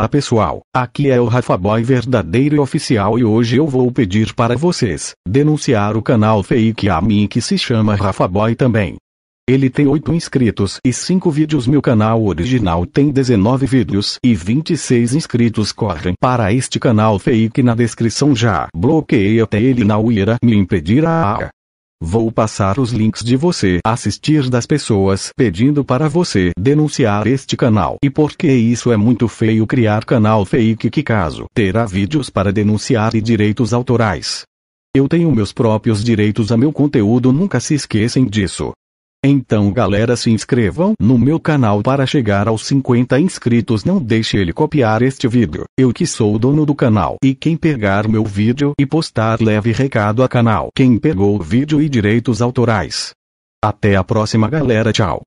Olá pessoal, aqui é o Rafa Boy verdadeiro e oficial e hoje eu vou pedir para vocês denunciar o canal fake a mim que se chama Rafa Boy também. Ele tem 8 inscritos e 5 vídeos. Meu canal original tem 19 vídeos e 26 inscritos. Correm para este canal fake na descrição já. Bloqueei até ele na Uira me impedir a. Vou passar os links de você assistir das pessoas pedindo para você denunciar este canal. E porque isso é muito feio criar canal fake que caso terá vídeos para denunciar e direitos autorais. Eu tenho meus próprios direitos a meu conteúdo, nunca se esquecem disso. Então galera se inscrevam no meu canal para chegar aos 50 inscritos não deixe ele copiar este vídeo, eu que sou o dono do canal e quem pegar meu vídeo e postar leve recado a canal quem pegou o vídeo e direitos autorais. Até a próxima galera tchau.